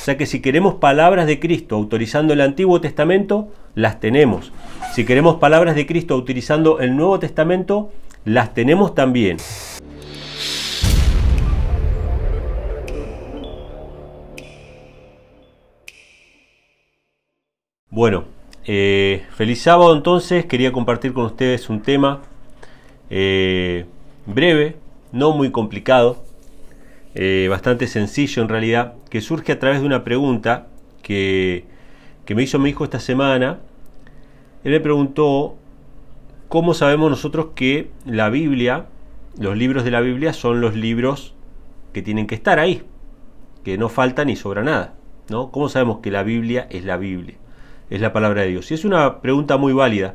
O sea que si queremos palabras de Cristo autorizando el Antiguo Testamento, las tenemos. Si queremos palabras de Cristo utilizando el Nuevo Testamento, las tenemos también. Bueno, eh, feliz sábado entonces. Quería compartir con ustedes un tema eh, breve, no muy complicado, eh, bastante sencillo en realidad, que surge a través de una pregunta que, que me hizo mi hijo esta semana. Él me preguntó cómo sabemos nosotros que la Biblia, los libros de la Biblia son los libros que tienen que estar ahí, que no falta ni sobra nada. ¿no? ¿Cómo sabemos que la Biblia es la Biblia? Es la palabra de Dios. Y es una pregunta muy válida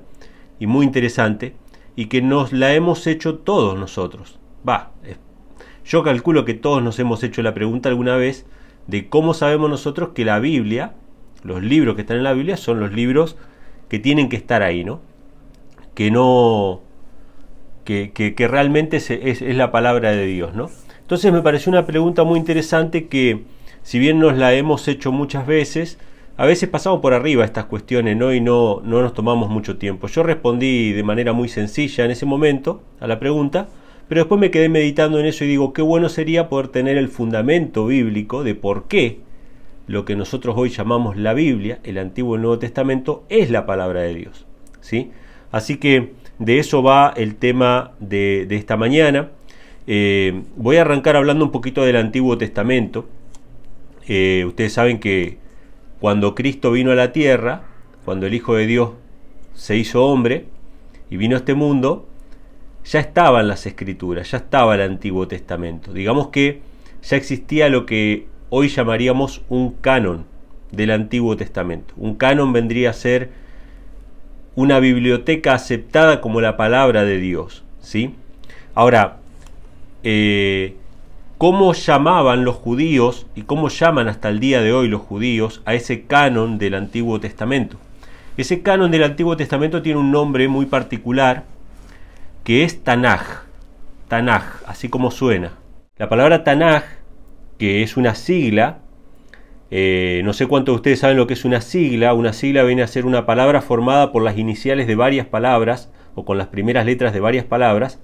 y muy interesante y que nos la hemos hecho todos nosotros. Va, yo calculo que todos nos hemos hecho la pregunta alguna vez de cómo sabemos nosotros que la Biblia, los libros que están en la Biblia, son los libros que tienen que estar ahí, ¿no? Que no. que, realmente es, la palabra de Dios, ¿no? Entonces me pareció una pregunta muy interesante que, si bien nos la hemos hecho muchas veces, a veces pasamos por arriba estas cuestiones, ¿no? Y no, no nos tomamos mucho tiempo. Yo respondí de manera muy sencilla en ese momento a la pregunta pero después me quedé meditando en eso y digo, qué bueno sería poder tener el fundamento bíblico de por qué lo que nosotros hoy llamamos la Biblia, el Antiguo y el Nuevo Testamento, es la palabra de Dios. ¿sí? Así que de eso va el tema de, de esta mañana. Eh, voy a arrancar hablando un poquito del Antiguo Testamento. Eh, ustedes saben que cuando Cristo vino a la tierra, cuando el Hijo de Dios se hizo hombre y vino a este mundo, ya estaban las escrituras, ya estaba el Antiguo Testamento. Digamos que ya existía lo que hoy llamaríamos un canon del Antiguo Testamento. Un canon vendría a ser una biblioteca aceptada como la palabra de Dios. ¿sí? Ahora, eh, ¿cómo llamaban los judíos y cómo llaman hasta el día de hoy los judíos a ese canon del Antiguo Testamento? Ese canon del Antiguo Testamento tiene un nombre muy particular que es Tanaj. Tanaj, así como suena. La palabra Tanaj, que es una sigla, eh, no sé cuántos de ustedes saben lo que es una sigla. Una sigla viene a ser una palabra formada por las iniciales de varias palabras o con las primeras letras de varias palabras.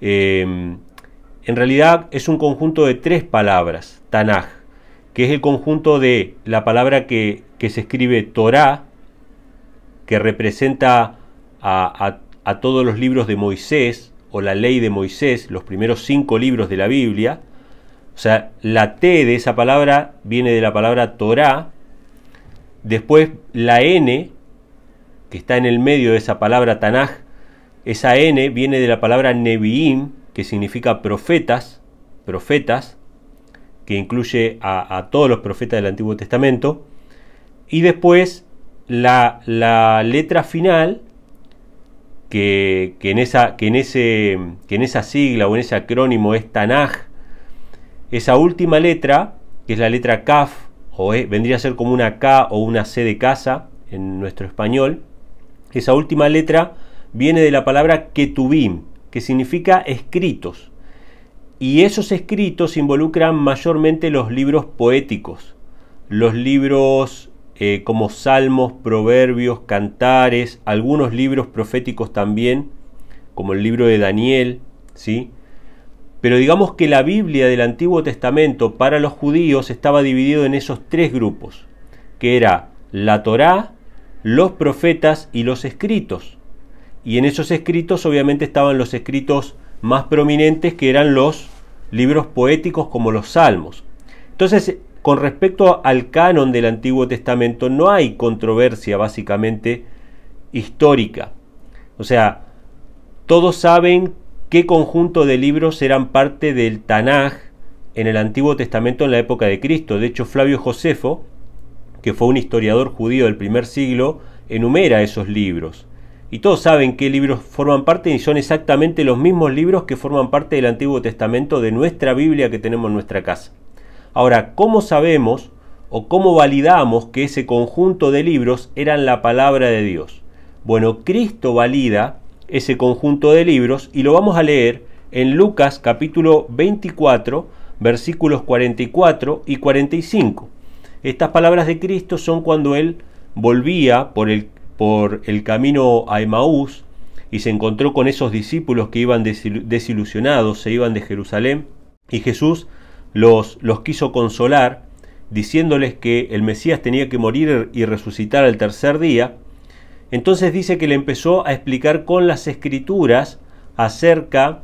Eh, en realidad es un conjunto de tres palabras, Tanaj, que es el conjunto de la palabra que, se escribe Torah, que representa a, a a todos los libros de Moisés o la ley de Moisés, los primeros cinco libros de la Biblia. O sea, la T de esa palabra viene de la palabra Torá. Después la N, que está en el medio de esa palabra Tanaj, esa N viene de la palabra Nevi'im, que significa profetas, profetas, que incluye a, todos los profetas del Antiguo Testamento. Y después la, la letra final, que, en esa, que, en ese, en esa sigla o en ese acrónimo es Tanaj, esa última letra, que es la letra Kaf, o vendría a ser como una K o una C de casa en nuestro español, esa última letra viene de la palabra Ketubim, que significa escritos. Y esos escritos involucran mayormente los libros poéticos, los libros eh, como salmos, proverbios, cantares, algunos libros proféticos también, como el libro de Daniel, ¿sí? Pero digamos que la Biblia del Antiguo Testamento para los judíos estaba dividido en esos tres grupos, que era la Torá, los profetas y los escritos. Y en esos escritos obviamente estaban los escritos más prominentes que eran los libros poéticos como los salmos. Entonces con respecto al canon del Antiguo Testamento no hay controversia básicamente histórica. O sea, todos saben qué conjunto de libros eran parte del Tanaj en el Antiguo Testamento en la época de Cristo. De hecho, Flavio Josefo, que fue un historiador judío del primer siglo, enumera esos libros. Y todos saben qué libros forman parte y son exactamente los mismos libros que forman parte del Antiguo Testamento de nuestra Biblia que tenemos en nuestra casa. Ahora, ¿cómo sabemos o cómo validamos que ese conjunto de libros eran la palabra de Dios? Bueno, Cristo valida ese conjunto de libros y lo vamos a leer en Lucas capítulo 24, versículos 44 y 45. Estas palabras de Cristo son cuando él volvía por el, por el camino a Emaús y se encontró con esos discípulos que iban desilusionados, se iban de Jerusalén, y Jesús los, quiso consolar, diciéndoles que el Mesías tenía que morir y resucitar al tercer día, entonces dice que le empezó a explicar con las escrituras acerca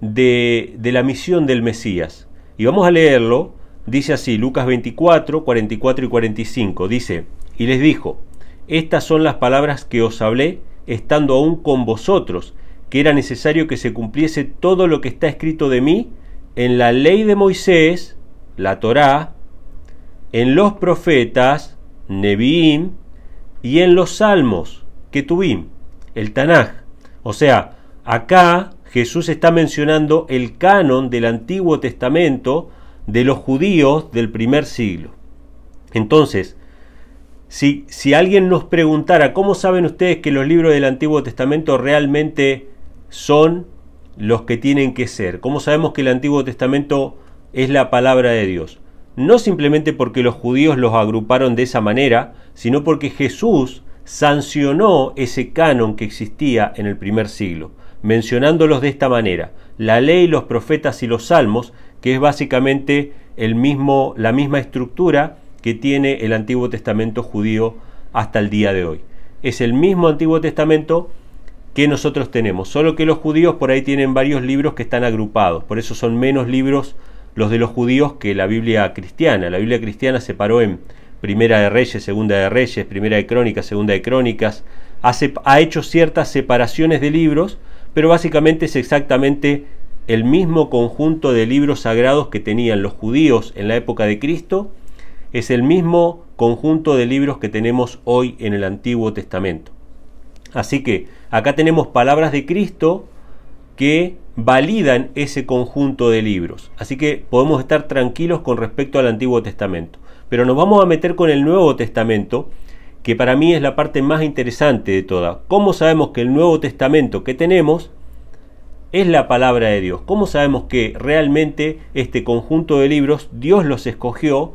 de, de, la misión del Mesías. Y vamos a leerlo, dice así, Lucas 24, 44 y 45, dice, y les dijo, estas son las palabras que os hablé estando aún con vosotros, que era necesario que se cumpliese todo lo que está escrito de mí en la ley de Moisés, la Torá, en los profetas, Nevi'im, y en los salmos, Ketuvim, el Tanaj. O sea, acá Jesús está mencionando el canon del Antiguo Testamento de los judíos del primer siglo. Entonces, si, si alguien nos preguntara, ¿cómo saben ustedes que los libros del Antiguo Testamento realmente son los que tienen que ser. como sabemos que el Antiguo Testamento es la palabra de Dios? No simplemente porque los judíos los agruparon de esa manera, sino porque Jesús sancionó ese canon que existía en el primer siglo, mencionándolos de esta manera, la ley, los profetas y los salmos, que es básicamente el mismo, la misma estructura que tiene el Antiguo Testamento judío hasta el día de hoy. Es el mismo Antiguo Testamento que nosotros tenemos. Solo que los judíos por ahí tienen varios libros que están agrupados, por eso son menos libros los de los judíos que la Biblia cristiana. La Biblia cristiana se paró en Primera de Reyes, Segunda de Reyes, Primera de Crónicas, Segunda de Crónicas. ha hecho ciertas separaciones de libros, pero básicamente es exactamente el mismo conjunto de libros sagrados que tenían los judíos en la época de Cristo, es el mismo conjunto de libros que tenemos hoy en el Antiguo Testamento. Así que acá tenemos palabras de Cristo que validan ese conjunto de libros. Así que podemos estar tranquilos con respecto al Antiguo Testamento. Pero nos vamos a meter con el Nuevo Testamento, que para mí es la parte más interesante de toda. ¿Cómo sabemos que el Nuevo Testamento que tenemos es la palabra de Dios? ¿Cómo sabemos que realmente este conjunto de libros Dios los escogió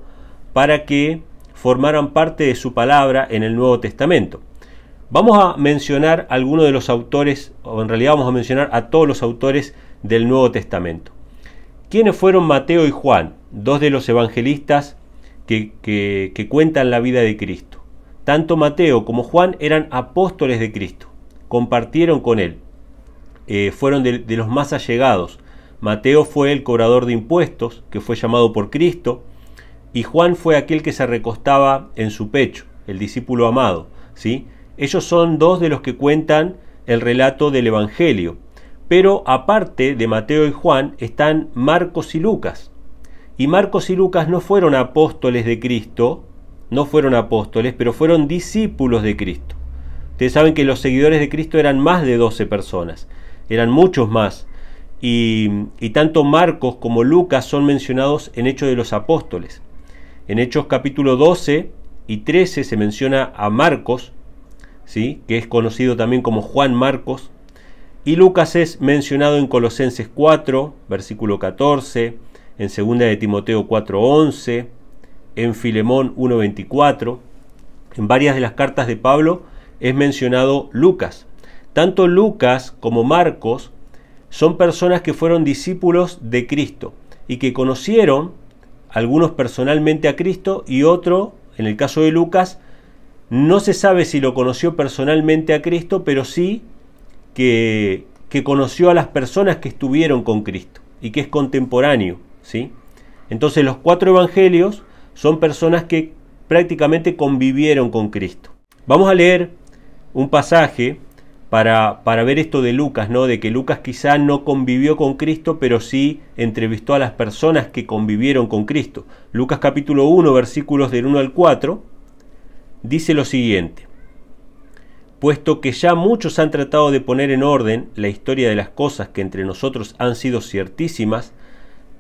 para que formaran parte de su palabra en el Nuevo Testamento? Vamos a mencionar algunos de los autores, o en realidad vamos a mencionar a todos los autores del Nuevo Testamento. ¿Quiénes fueron Mateo y Juan, dos de los evangelistas que, cuentan la vida de Cristo? Tanto Mateo como Juan eran apóstoles de Cristo, compartieron con él, eh, fueron de, de los más allegados. Mateo fue el cobrador de impuestos, que fue llamado por Cristo, y Juan fue aquel que se recostaba en su pecho, el discípulo amado, ¿sí? Ellos son dos de los que cuentan el relato del Evangelio. Pero aparte de Mateo y Juan están Marcos y Lucas. Y Marcos y Lucas no fueron apóstoles de Cristo, no fueron apóstoles, pero fueron discípulos de Cristo. Ustedes saben que los seguidores de Cristo eran más de 12 personas, eran muchos más. Y, tanto Marcos como Lucas son mencionados en Hechos de los Apóstoles. En Hechos capítulo 12 y 13 se menciona a Marcos que es conocido también como Juan Marcos, y Lucas es mencionado en Colosenses 4, versículo 14, en 2 de Timoteo 4:11, en Filemón 1:24. En varias de las cartas de Pablo es mencionado Lucas. Tanto Lucas como Marcos son personas que fueron discípulos de Cristo y que conocieron algunos personalmente a Cristo y otro, en el caso de Lucas, no se sabe si lo conoció personalmente a Cristo, pero sí que, que conoció a las personas que estuvieron con Cristo y que es contemporáneo. ¿sí? Entonces los cuatro evangelios son personas que prácticamente convivieron con Cristo. Vamos a leer un pasaje para, para, ver esto de Lucas, ¿no? De que Lucas quizá no convivió con Cristo, pero sí entrevistó a las personas que convivieron con Cristo. Lucas capítulo 1, versículos del 1 al 4, dice lo siguiente. Puesto que ya muchos han tratado de poner en orden la historia de las cosas que entre nosotros han sido ciertísimas,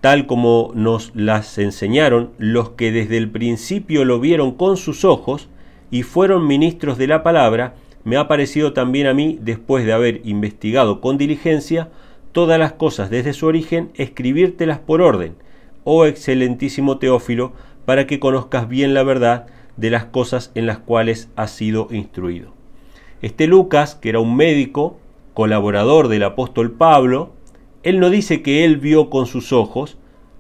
tal como nos las enseñaron los que desde el principio lo vieron con sus ojos y fueron ministros de la palabra, me ha parecido también a mí, después de haber investigado con diligencia todas las cosas desde su origen, escribírtelas por orden, oh excelentísimo Teófilo, para que conozcas bien la verdad de las cosas en las cuales ha sido instruido. Este Lucas, que era un médico, colaborador del apóstol Pablo, él no dice que él vio con sus ojos,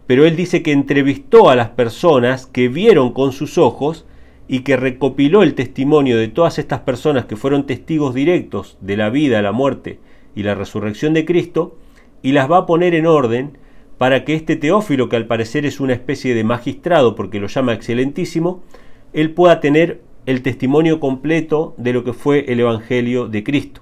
pero él dice que entrevistó a las personas que vieron con sus ojos y que recopiló el testimonio de todas estas personas que fueron testigos directos de la vida, la muerte y la resurrección de Cristo, y las va a poner en orden para que este Teófilo, que al parecer es una especie de magistrado porque lo llama excelentísimo, él pueda tener el testimonio completo de lo que fue el Evangelio de Cristo.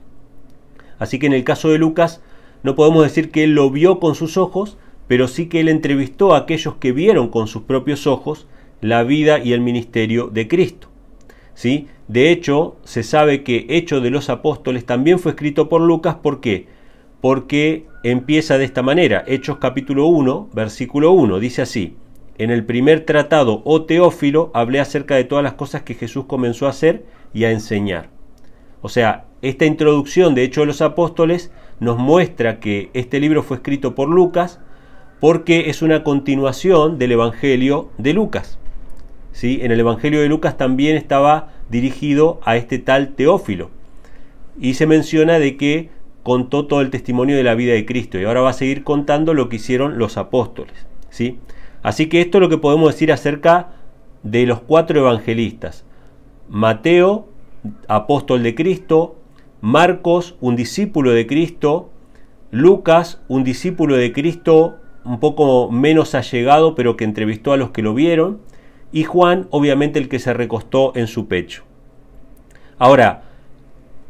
Así que en el caso de Lucas, no podemos decir que él lo vio con sus ojos, pero sí que él entrevistó a aquellos que vieron con sus propios ojos la vida y el ministerio de Cristo. ¿Sí? De hecho, se sabe que Hecho de los Apóstoles también fue escrito por Lucas. ¿Por qué? Porque empieza de esta manera. Hechos capítulo 1, versículo 1. Dice así. En el primer tratado o oh Teófilo hablé acerca de todas las cosas que Jesús comenzó a hacer y a enseñar. O sea, esta introducción de hecho de los Apóstoles nos muestra que este libro fue escrito por Lucas porque es una continuación del Evangelio de Lucas. ¿Sí? En el Evangelio de Lucas también estaba dirigido a este tal Teófilo. Y se menciona de que contó todo el testimonio de la vida de Cristo y ahora va a seguir contando lo que hicieron los apóstoles. ¿sí? Así que esto es lo que podemos decir acerca de los cuatro evangelistas. Mateo, apóstol de Cristo, Marcos, un discípulo de Cristo, Lucas, un discípulo de Cristo un poco menos allegado, pero que entrevistó a los que lo vieron, y Juan, obviamente, el que se recostó en su pecho. Ahora,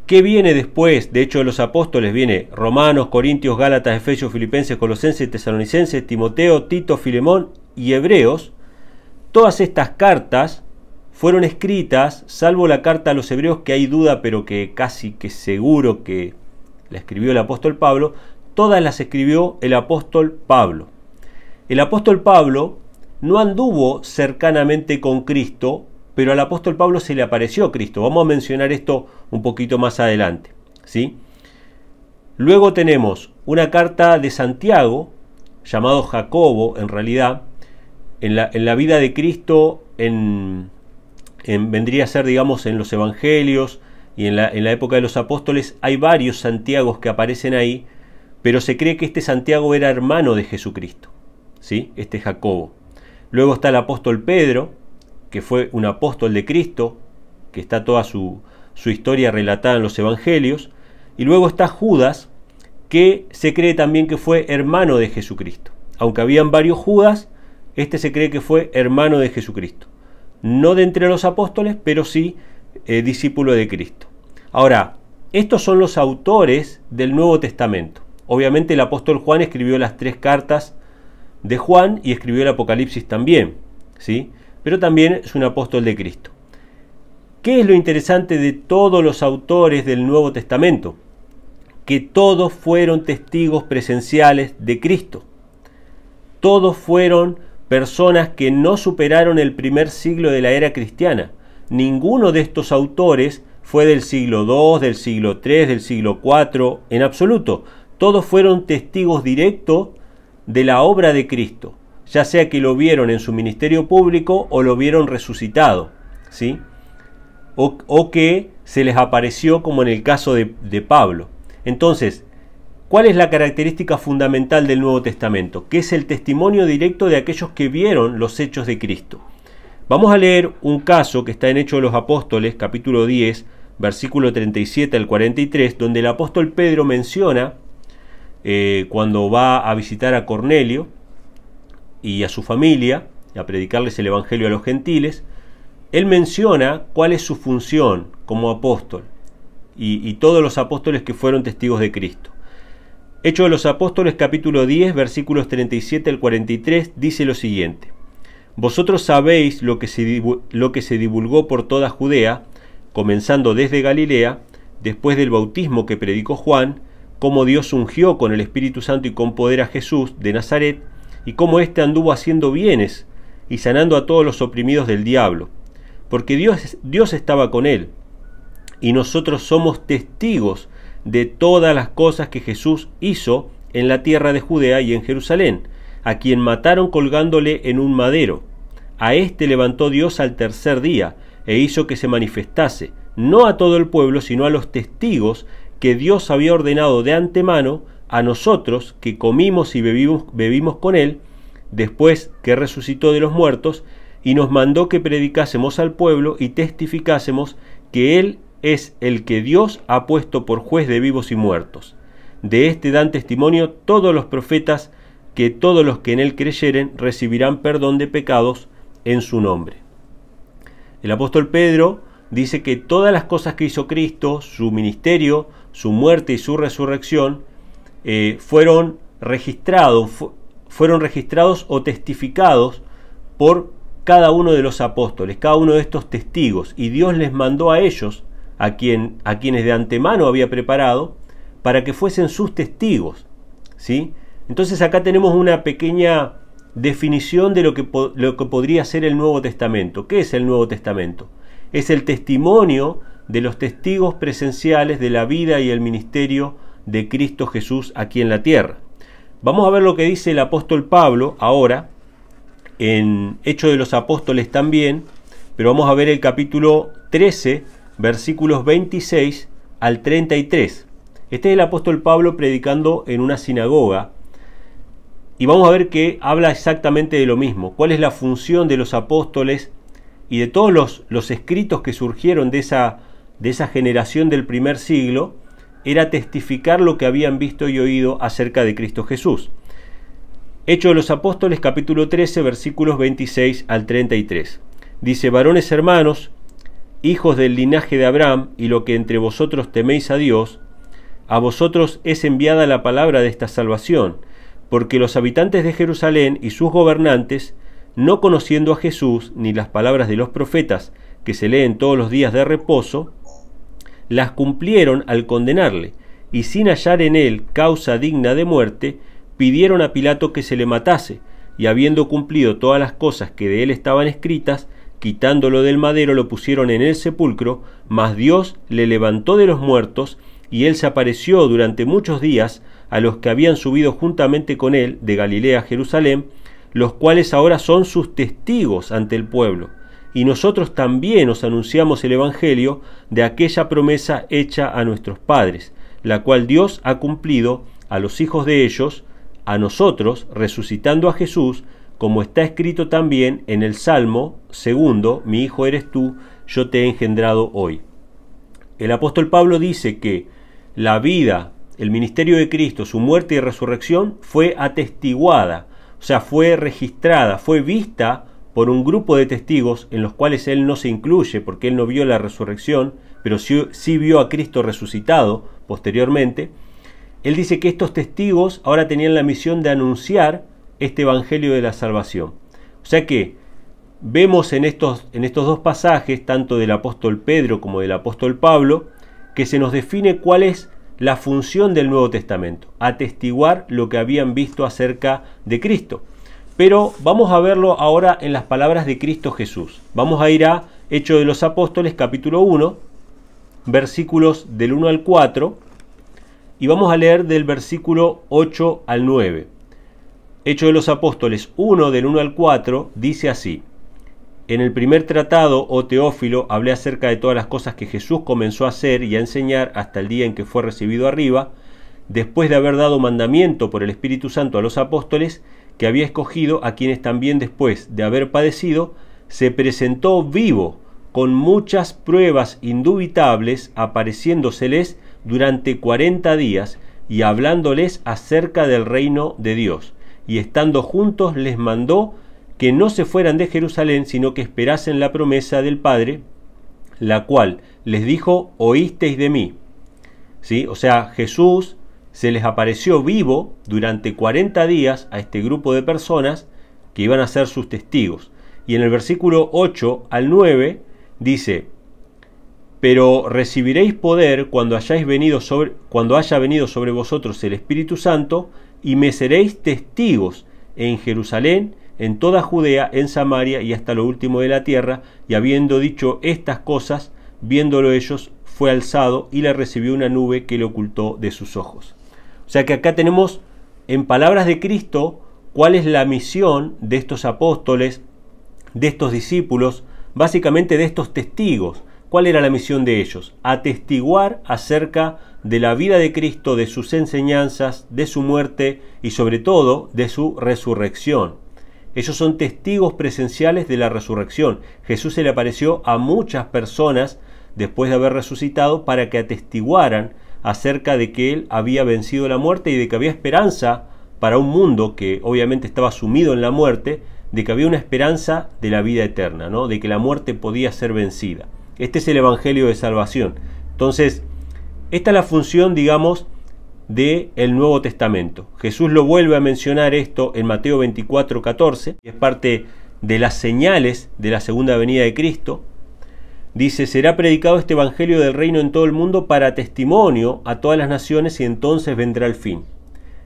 ¿qué viene después? De hecho, de los apóstoles viene Romanos, Corintios, Gálatas, Efesios, Filipenses, Colosenses, Tesalonicenses, Timoteo, Tito, Filemón y Hebreos, todas estas cartas fueron escritas, salvo la carta a los Hebreos, que hay duda, pero que casi que seguro que la escribió el apóstol Pablo, todas las escribió el apóstol Pablo. El apóstol Pablo no anduvo cercanamente con Cristo, pero al apóstol Pablo se le apareció Cristo. Vamos a mencionar esto un poquito más adelante. ¿sí? Luego tenemos una carta de Santiago, llamado Jacobo en realidad, en la, vida de Cristo, en, vendría a ser, digamos, en los evangelios y en la, época de los apóstoles, hay varios Santiagos que aparecen ahí, pero se cree que este Santiago era hermano de Jesucristo, ¿sí? Este Jacobo. Luego está el apóstol Pedro, que fue un apóstol de Cristo, que está toda su, su historia relatada en los evangelios. Y luego está Judas, que se cree también que fue hermano de Jesucristo. Aunque habían varios Judas, este se cree que fue hermano de Jesucristo. No de entre los apóstoles, pero sí eh, discípulo de Cristo. Ahora, estos son los autores del Nuevo Testamento. Obviamente el apóstol Juan escribió las tres cartas de Juan y escribió el Apocalipsis también, ¿sí? Pero también es un apóstol de Cristo. ¿Qué es lo interesante de todos los autores del Nuevo Testamento? Que todos fueron testigos presenciales de Cristo. Todos fueron personas que no superaron el primer siglo de la era cristiana. Ninguno de estos autores fue del siglo II, del siglo III, del siglo IV, en absoluto. Todos fueron testigos directos de la obra de Cristo, ya sea que lo vieron en su ministerio público o lo vieron resucitado, ¿sí? O, o que se les apareció como en el caso de, de Pablo. Entonces, ¿Cuál es la característica fundamental del Nuevo Testamento? Que es el testimonio directo de aquellos que vieron los hechos de Cristo. Vamos a leer un caso que está en Hechos de los Apóstoles, capítulo 10, versículo 37 al 43, donde el apóstol Pedro menciona eh, cuando va a visitar a Cornelio y a su familia, a predicarles el Evangelio a los gentiles, él menciona cuál es su función como apóstol y todos los apóstoles que fueron testigos de Cristo. Hecho de los Apóstoles capítulo 10 versículos 37 al 43 dice lo siguiente. Vosotros sabéis lo que se, lo que se divulgó por toda Judea, comenzando desde Galilea, después del bautismo que predicó Juan, cómo Dios ungió con el Espíritu Santo y con poder a Jesús de Nazaret, y cómo éste anduvo haciendo bienes y sanando a todos los oprimidos del diablo, porque Dios, Dios estaba con él, y nosotros somos testigos de todas las cosas que Jesús hizo en la tierra de Judea y en Jerusalén, a quien mataron colgándole en un madero. A éste levantó Dios al tercer día, e hizo que se manifestase, no a todo el pueblo, sino a los testigos que Dios había ordenado de antemano a nosotros que comimos y bebimos, bebimos con él, después que resucitó de los muertos, y nos mandó que predicásemos al pueblo y testificásemos que Él es el que Dios ha puesto por juez de vivos y muertos. De este dan testimonio todos los profetas que todos los que en él creyeren recibirán perdón de pecados en su nombre. El apóstol Pedro dice que todas las cosas que hizo Cristo, su ministerio, su muerte y su resurrección, eh, fueron registrados, fueron registrados o testificados por cada uno de los apóstoles, cada uno de estos testigos, y Dios les mandó a ellos a, quien, a quienes de antemano había preparado para que fuesen sus testigos. ¿sí? Entonces acá tenemos una pequeña definición de lo que, lo que podría ser el Nuevo Testamento. ¿Qué es el Nuevo Testamento? Es el testimonio de los testigos presenciales de la vida y el ministerio de Cristo Jesús aquí en la tierra. Vamos a ver lo que dice el apóstol Pablo ahora, en Hechos de los Apóstoles también, pero vamos a ver el capítulo 13, versículos 26 al 33. Este es el apóstol Pablo predicando en una sinagoga. Y vamos a ver que habla exactamente de lo mismo. ¿Cuál es la función de los apóstoles y de todos los, escritos que surgieron de esa, de esa generación del primer siglo? Era testificar lo que habían visto y oído acerca de Cristo Jesús. Hecho de los Apóstoles capítulo 13 versículos 26 al 33. Dice, varones hermanos, hijos del linaje de Abraham, y lo que entre vosotros teméis a Dios, a vosotros es enviada la palabra de esta salvación, porque los habitantes de Jerusalén y sus gobernantes, no conociendo a Jesús ni las palabras de los profetas que se leen todos los días de reposo, las cumplieron al condenarle, y sin hallar en él causa digna de muerte, pidieron a Pilato que se le matase, y habiendo cumplido todas las cosas que de él estaban escritas, quitándolo del madero lo pusieron en el sepulcro, mas Dios le levantó de los muertos, y él se apareció durante muchos días a los que habían subido juntamente con él de Galilea a Jerusalén, los cuales ahora son sus testigos ante el pueblo. Y nosotros también os anunciamos el Evangelio de aquella promesa hecha a nuestros padres, la cual Dios ha cumplido a los hijos de ellos, a nosotros, resucitando a Jesús, como está escrito también en el Salmo segundo, mi hijo eres tú, yo te he engendrado hoy. El apóstol Pablo dice que la vida, el ministerio de Cristo, su muerte y resurrección fue atestiguada, o sea, fue registrada, fue vista por un grupo de testigos en los cuales él no se incluye porque él no vio la resurrección, pero sí, sí vio a Cristo resucitado posteriormente. Él dice que estos testigos ahora tenían la misión de anunciar este Evangelio de la Salvación. O sea que vemos en estos, en estos dos pasajes, tanto del apóstol Pedro como del apóstol Pablo, que se nos define cuál es la función del Nuevo Testamento, atestiguar lo que habían visto acerca de Cristo. Pero vamos a verlo ahora en las palabras de Cristo Jesús. Vamos a ir a Hechos de los Apóstoles capítulo 1, versículos del 1 al 4, y vamos a leer del versículo 8 al 9. Hecho de los Apóstoles 1 del 1 al 4 dice así. En el primer tratado, o oh Teófilo, hablé acerca de todas las cosas que Jesús comenzó a hacer y a enseñar hasta el día en que fue recibido arriba, después de haber dado mandamiento por el Espíritu Santo a los apóstoles, que había escogido a quienes también después de haber padecido, se presentó vivo, con muchas pruebas indubitables, apareciéndoseles durante cuarenta días y hablándoles acerca del reino de Dios y estando juntos les mandó que no se fueran de Jerusalén, sino que esperasen la promesa del Padre, la cual les dijo, oísteis de mí. ¿Sí? O sea, Jesús se les apareció vivo durante 40 días a este grupo de personas que iban a ser sus testigos. Y en el versículo 8 al 9 dice, pero recibiréis poder cuando, hayáis venido sobre, cuando haya venido sobre vosotros el Espíritu Santo y me seréis testigos en Jerusalén, en toda Judea, en Samaria y hasta lo último de la tierra. Y habiendo dicho estas cosas, viéndolo ellos, fue alzado y le recibió una nube que le ocultó de sus ojos. O sea que acá tenemos, en palabras de Cristo, cuál es la misión de estos apóstoles, de estos discípulos, básicamente de estos testigos. ¿Cuál era la misión de ellos? Atestiguar acerca de de la vida de Cristo, de sus enseñanzas, de su muerte y sobre todo de su resurrección. Ellos son testigos presenciales de la resurrección. Jesús se le apareció a muchas personas después de haber resucitado para que atestiguaran acerca de que él había vencido la muerte y de que había esperanza para un mundo que obviamente estaba sumido en la muerte, de que había una esperanza de la vida eterna, ¿no? de que la muerte podía ser vencida. Este es el Evangelio de Salvación. Entonces, esta es la función, digamos, de el Nuevo Testamento. Jesús lo vuelve a mencionar esto en Mateo 24, 14, que es parte de las señales de la segunda venida de Cristo. Dice, será predicado este Evangelio del Reino en todo el mundo para testimonio a todas las naciones y entonces vendrá el fin.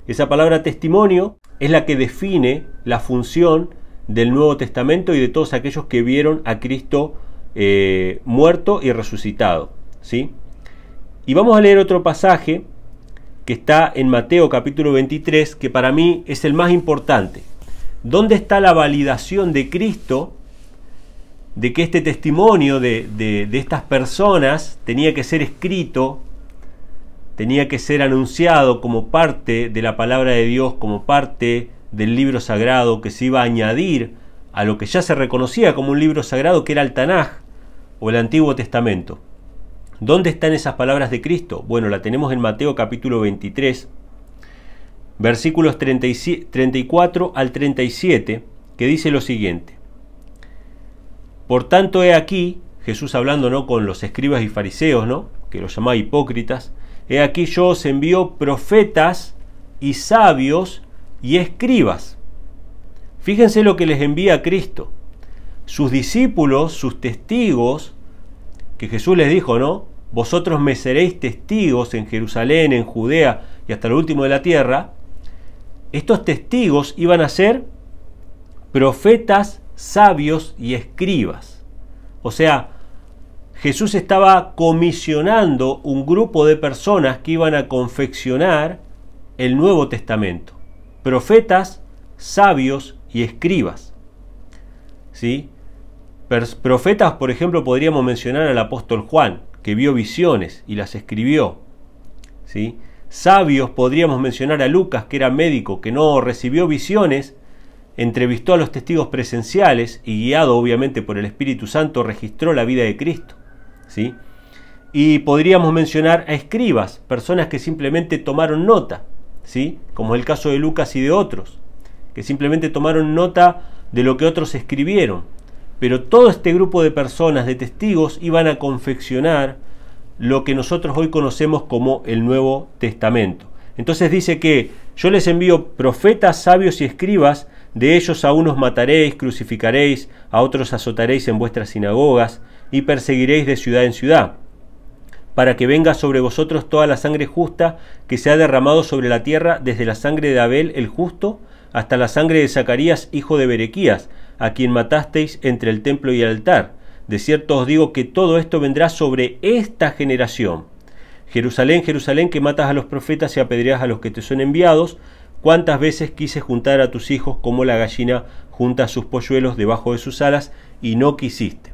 Esa palabra testimonio es la que define la función del Nuevo Testamento y de todos aquellos que vieron a Cristo eh, muerto y resucitado. ¿sí? Y vamos a leer otro pasaje que está en Mateo capítulo 23, que para mí es el más importante. ¿Dónde está la validación de Cristo de que este testimonio de, estas personas tenía que ser escrito, tenía que ser anunciado como parte de la palabra de Dios, como parte del libro sagrado que se iba a añadir a lo que ya se reconocía como un libro sagrado que era el Tanaj o el Antiguo Testamento. ¿Dónde están esas palabras de Cristo? Bueno, la tenemos en Mateo capítulo 23, versículos 34 al 37, que dice lo siguiente. Por tanto, he aquí, Jesús hablando ¿no? con los escribas y fariseos, ¿no? que los llamaba hipócritas, he aquí yo os envío profetas y sabios y escribas. Fíjense lo que les envía Cristo. Sus discípulos, sus testigos, que Jesús les dijo, ¿no? Vosotros me seréis testigos en Jerusalén, en Judea y hasta lo último de la tierra. Estos testigos iban a ser profetas, sabios y escribas. O sea, Jesús estaba comisionando un grupo de personas que iban a confeccionar el Nuevo Testamento. Profetas, sabios y escribas. ¿Sí? Profetas, por ejemplo, podríamos mencionar al apóstol Juan, que vio visiones y las escribió. ¿sí? Sabios podríamos mencionar a Lucas, que era médico, que no recibió visiones, entrevistó a los testigos presenciales y guiado obviamente por el Espíritu Santo registró la vida de Cristo. ¿sí? Y podríamos mencionar a escribas, personas que simplemente tomaron nota, ¿sí? como es el caso de Lucas y de otros, que simplemente tomaron nota de lo que otros escribieron. Pero todo este grupo de personas, de testigos, iban a confeccionar lo que nosotros hoy conocemos como el Nuevo Testamento. Entonces dice que yo les envío profetas, sabios y escribas, de ellos a unos mataréis, crucificaréis, a otros azotaréis en vuestras sinagogas y perseguiréis de ciudad en ciudad, para que venga sobre vosotros toda la sangre justa que se ha derramado sobre la tierra, desde la sangre de Abel el justo hasta la sangre de Zacarías, hijo de Berequías, a quien matasteis entre el templo y el altar. De cierto os digo que todo esto vendrá sobre esta generación. Jerusalén, Jerusalén, que matas a los profetas y apedreas a los que te son enviados, cuántas veces quise juntar a tus hijos como la gallina junta sus polluelos debajo de sus alas y no quisiste.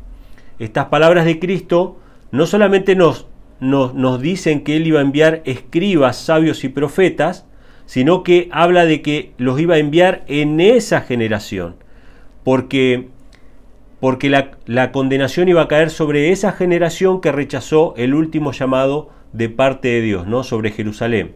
Estas palabras de Cristo no solamente nos, nos dicen que Él iba a enviar escribas, sabios y profetas, sino que habla de que los iba a enviar en esa generación porque, porque la, condenación iba a caer sobre esa generación que rechazó el último llamado de parte de Dios, ¿no? Sobre Jerusalén.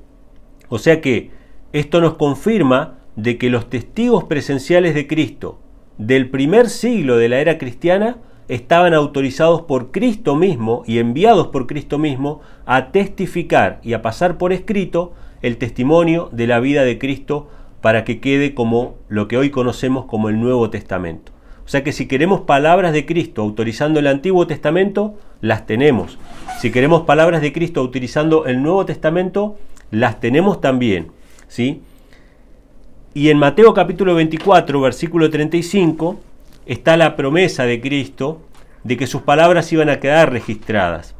O sea que esto nos confirma de que los testigos presenciales de Cristo del primer siglo de la era cristiana estaban autorizados por Cristo mismo y enviados por Cristo mismo a testificar y a pasar por escrito el testimonio de la vida de Cristo para que quede como lo que hoy conocemos como el Nuevo Testamento. O sea que si queremos palabras de Cristo autorizando el Antiguo Testamento, las tenemos. Si queremos palabras de Cristo utilizando el Nuevo Testamento, las tenemos también. ¿sí? Y en Mateo capítulo 24, versículo 35, está la promesa de Cristo de que sus palabras iban a quedar registradas,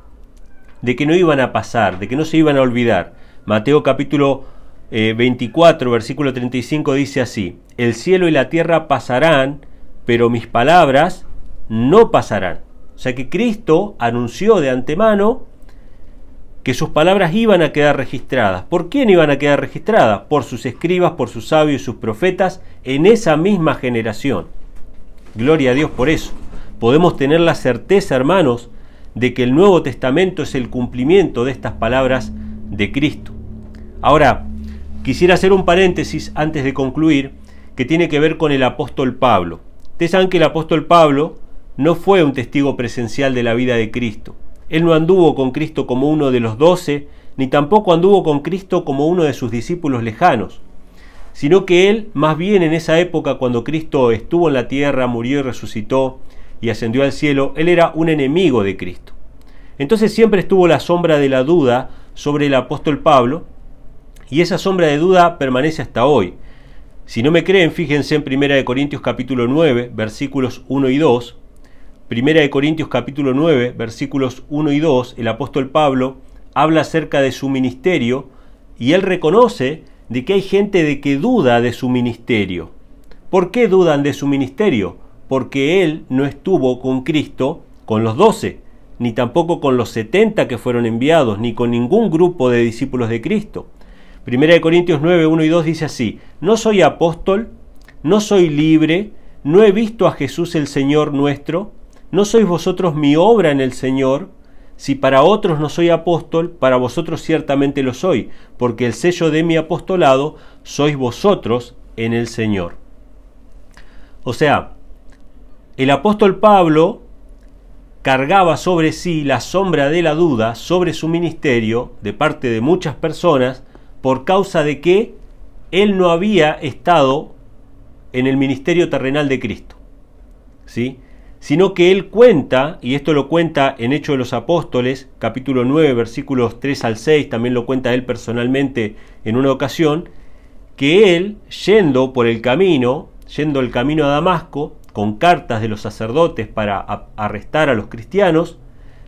de que no iban a pasar, de que no se iban a olvidar. Mateo capítulo 24, eh, versículo 35 dice así, el cielo y la tierra pasarán, pero mis palabras no pasarán. O sea que Cristo anunció de antemano que sus palabras iban a quedar registradas. ¿Por quién iban a quedar registradas? Por sus escribas, por sus sabios y sus profetas en esa misma generación. Gloria a Dios por eso. Podemos tener la certeza, hermanos, de que el Nuevo Testamento es el cumplimiento de estas palabras de Cristo. Ahora, Quisiera hacer un paréntesis antes de concluir que tiene que ver con el apóstol Pablo. Ustedes saben que el apóstol Pablo no fue un testigo presencial de la vida de Cristo. Él no anduvo con Cristo como uno de los doce, ni tampoco anduvo con Cristo como uno de sus discípulos lejanos, sino que él, más bien en esa época cuando Cristo estuvo en la tierra, murió y resucitó y ascendió al cielo, él era un enemigo de Cristo. Entonces siempre estuvo la sombra de la duda sobre el apóstol Pablo, y esa sombra de duda permanece hasta hoy. Si no me creen, fíjense en 1 Corintios capítulo 9, versículos 1 y 2. 1 Corintios capítulo 9, versículos 1 y 2, el apóstol Pablo habla acerca de su ministerio y él reconoce de que hay gente de que duda de su ministerio. ¿Por qué dudan de su ministerio? Porque él no estuvo con Cristo con los doce, ni tampoco con los setenta que fueron enviados, ni con ningún grupo de discípulos de Cristo. Primera de Corintios 9, 1 y 2 dice así, no soy apóstol, no soy libre, no he visto a Jesús el Señor nuestro, no sois vosotros mi obra en el Señor, si para otros no soy apóstol, para vosotros ciertamente lo soy, porque el sello de mi apostolado sois vosotros en el Señor. O sea, el apóstol Pablo cargaba sobre sí la sombra de la duda sobre su ministerio de parte de muchas personas por causa de que él no había estado en el ministerio terrenal de Cristo. ¿Sí? Sino que él cuenta, y esto lo cuenta en Hechos de los Apóstoles, capítulo 9, versículos 3 al 6, también lo cuenta él personalmente en una ocasión, que él, yendo por el camino, yendo el camino a Damasco, con cartas de los sacerdotes para arrestar a los cristianos,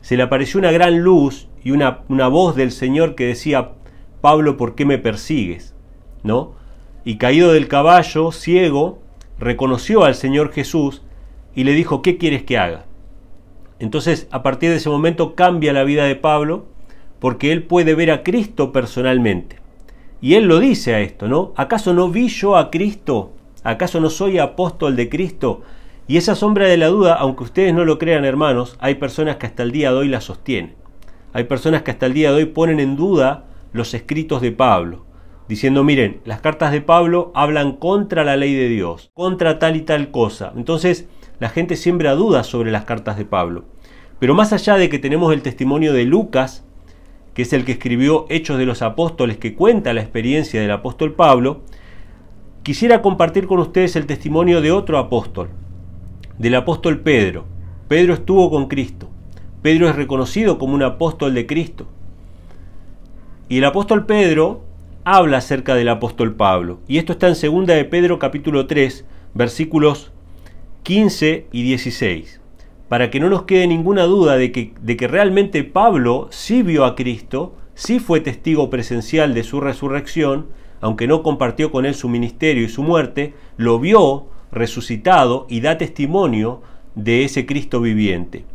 se le apareció una gran luz y una, una voz del Señor que decía, Pablo, ¿por qué me persigues? ¿No? Y caído del caballo, ciego, reconoció al Señor Jesús y le dijo, ¿qué quieres que haga? Entonces, a partir de ese momento cambia la vida de Pablo porque él puede ver a Cristo personalmente. Y él lo dice a esto, ¿no? ¿Acaso no vi yo a Cristo? ¿Acaso no soy apóstol de Cristo? Y esa sombra de la duda, aunque ustedes no lo crean hermanos, hay personas que hasta el día de hoy la sostienen. Hay personas que hasta el día de hoy ponen en duda los escritos de Pablo, diciendo, miren, las cartas de Pablo hablan contra la ley de Dios, contra tal y tal cosa. Entonces, la gente siembra dudas sobre las cartas de Pablo. Pero más allá de que tenemos el testimonio de Lucas, que es el que escribió Hechos de los Apóstoles, que cuenta la experiencia del apóstol Pablo, quisiera compartir con ustedes el testimonio de otro apóstol, del apóstol Pedro. Pedro estuvo con Cristo. Pedro es reconocido como un apóstol de Cristo. Y el apóstol Pedro habla acerca del apóstol Pablo. Y esto está en 2 de Pedro capítulo 3, versículos 15 y 16. Para que no nos quede ninguna duda de que, de que realmente Pablo sí vio a Cristo, sí fue testigo presencial de su resurrección, aunque no compartió con él su ministerio y su muerte, lo vio resucitado y da testimonio de ese Cristo viviente.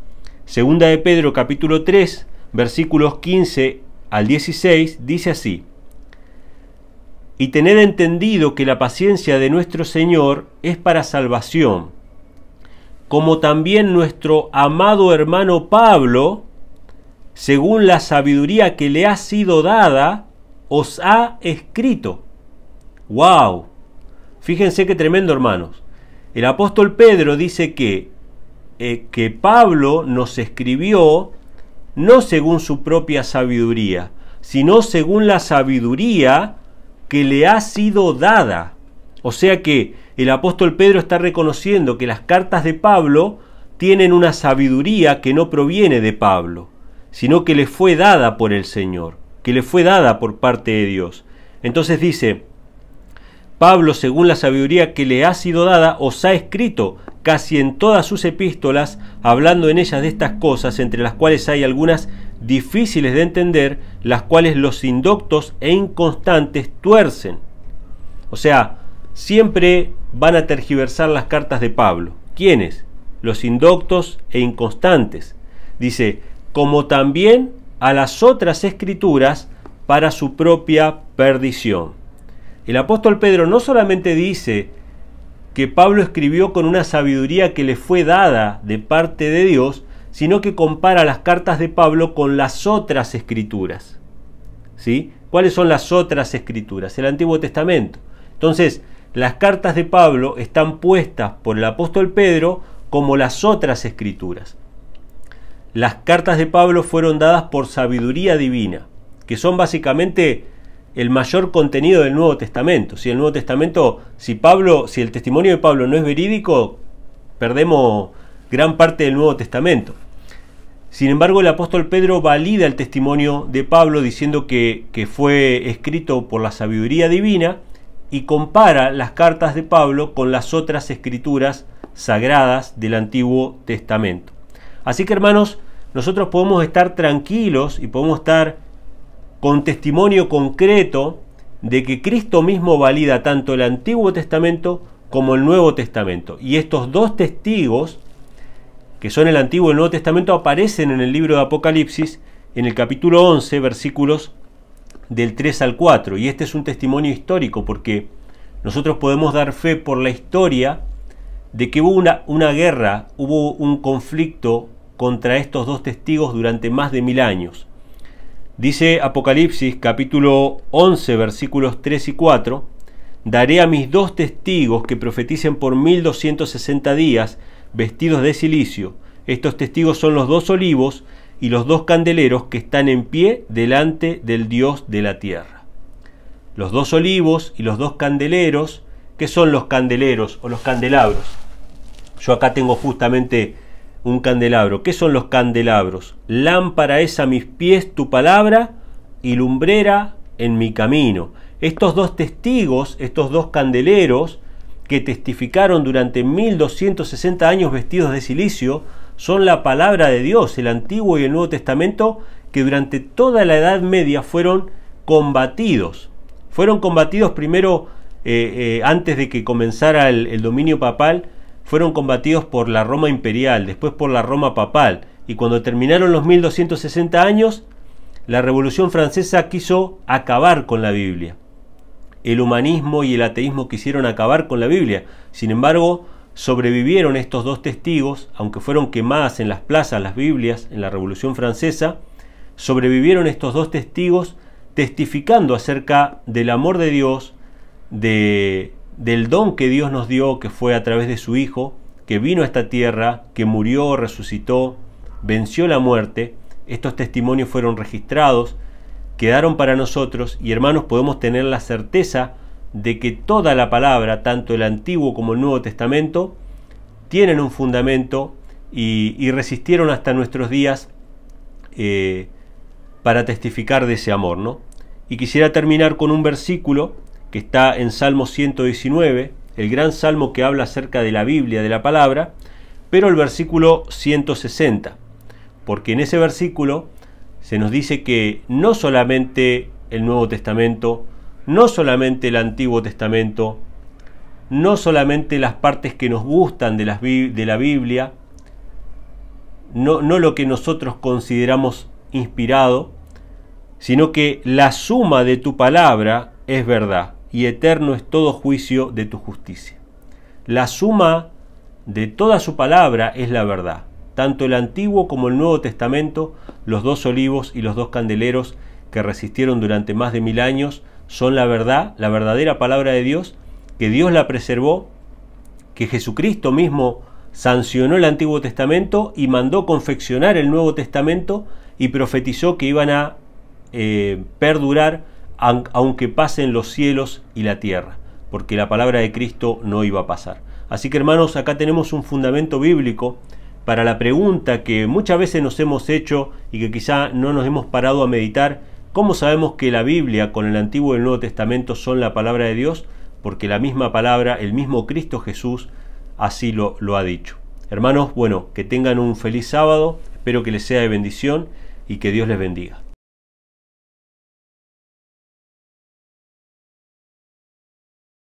Segunda de Pedro capítulo 3 versículos 15 al 16 dice así, y tened entendido que la paciencia de nuestro Señor es para salvación, como también nuestro amado hermano Pablo, según la sabiduría que le ha sido dada, os ha escrito. ¡Wow! Fíjense qué tremendo, hermanos. El apóstol Pedro dice que, eh, que Pablo nos escribió no según su propia sabiduría, sino según la sabiduría que le ha sido dada. O sea que el apóstol Pedro está reconociendo que las cartas de Pablo tienen una sabiduría que no proviene de Pablo, sino que le fue dada por el Señor, que le fue dada por parte de Dios. Entonces dice, Pablo, según la sabiduría que le ha sido dada, os ha escrito casi en todas sus epístolas, hablando en ellas de estas cosas, entre las cuales hay algunas difíciles de entender, las cuales los indoctos e inconstantes tuercen. O sea, siempre van a tergiversar las cartas de Pablo. ¿Quiénes? Los indoctos e inconstantes. Dice, como también a las otras escrituras para su propia perdición. El apóstol Pedro no solamente dice que Pablo escribió con una sabiduría que le fue dada de parte de Dios, sino que compara las cartas de Pablo con las otras escrituras. ¿Sí? ¿Cuáles son las otras escrituras? El Antiguo Testamento. Entonces, las cartas de Pablo están puestas por el apóstol Pedro como las otras escrituras. Las cartas de Pablo fueron dadas por sabiduría divina, que son básicamente el mayor contenido del Nuevo Testamento. Si el Nuevo Testamento, si Pablo, si el testimonio de Pablo no es verídico, perdemos gran parte del Nuevo Testamento. Sin embargo, el apóstol Pedro valida el testimonio de Pablo diciendo que, que fue escrito por la sabiduría divina y compara las cartas de Pablo con las otras escrituras sagradas del Antiguo Testamento. Así que hermanos, nosotros podemos estar tranquilos y podemos estar con testimonio concreto de que Cristo mismo valida tanto el Antiguo Testamento como el Nuevo Testamento. Y estos dos testigos, que son el Antiguo y el Nuevo Testamento, aparecen en el libro de Apocalipsis, en el capítulo 11, versículos del 3 al 4. Y este es un testimonio histórico, porque nosotros podemos dar fe por la historia de que hubo una, una guerra, hubo un conflicto contra estos dos testigos durante más de mil años. Dice Apocalipsis capítulo 11 versículos 3 y 4, Daré a mis dos testigos que profeticen por mil doscientos sesenta días, vestidos de silicio. Estos testigos son los dos olivos y los dos candeleros que están en pie delante del Dios de la tierra. Los dos olivos y los dos candeleros, que son los candeleros o los candelabros? Yo acá tengo justamente un candelabro. ¿Qué son los candelabros? Lámpara es a mis pies tu palabra y lumbrera en mi camino. Estos dos testigos, estos dos candeleros que testificaron durante 1260 años vestidos de silicio, son la palabra de Dios, el Antiguo y el Nuevo Testamento, que durante toda la Edad Media fueron combatidos. Fueron combatidos primero eh, eh, antes de que comenzara el dominio papal fueron combatidos por la Roma imperial, después por la Roma papal, y cuando terminaron los 1260 años, la Revolución Francesa quiso acabar con la Biblia. El humanismo y el ateísmo quisieron acabar con la Biblia. Sin embargo, sobrevivieron estos dos testigos, aunque fueron quemadas en las plazas las Biblias en la Revolución Francesa, sobrevivieron estos dos testigos testificando acerca del amor de Dios, de del don que Dios nos dio, que fue a través de su Hijo, que vino a esta tierra, que murió, resucitó, venció la muerte. Estos testimonios fueron registrados, quedaron para nosotros y hermanos podemos tener la certeza de que toda la palabra, tanto el Antiguo como el Nuevo Testamento, tienen un fundamento y, resistieron hasta nuestros días eh, para testificar de ese amor. ¿no? Y quisiera terminar con un versículo que está en Salmo 119, el gran salmo que habla acerca de la Biblia, de la palabra, pero el versículo 160, porque en ese versículo se nos dice que no solamente el Nuevo Testamento, no solamente el Antiguo Testamento, no solamente las partes que nos gustan de, de la Biblia, no, no lo que nosotros consideramos inspirado, sino que la suma de tu palabra es verdad y eterno es todo juicio de tu justicia. La suma de toda su palabra es la verdad. Tanto el Antiguo como el Nuevo Testamento, los dos olivos y los dos candeleros que resistieron durante más de mil años, son la verdad, la verdadera palabra de Dios, que Dios la preservó, que Jesucristo mismo sancionó el Antiguo Testamento y mandó confeccionar el Nuevo Testamento y profetizó que iban a eh, perdurar aunque pasen los cielos y la tierra, porque la palabra de Cristo no iba a pasar. Así que hermanos, acá tenemos un fundamento bíblico para la pregunta que muchas veces nos hemos hecho y que quizá no nos hemos parado a meditar, ¿cómo sabemos que la Biblia con el Antiguo y el Nuevo Testamento son la palabra de Dios? Porque la misma palabra, el mismo Cristo Jesús, así lo, lo ha dicho. Hermanos, bueno, que tengan un feliz sábado, espero que les sea de bendición y que Dios les bendiga.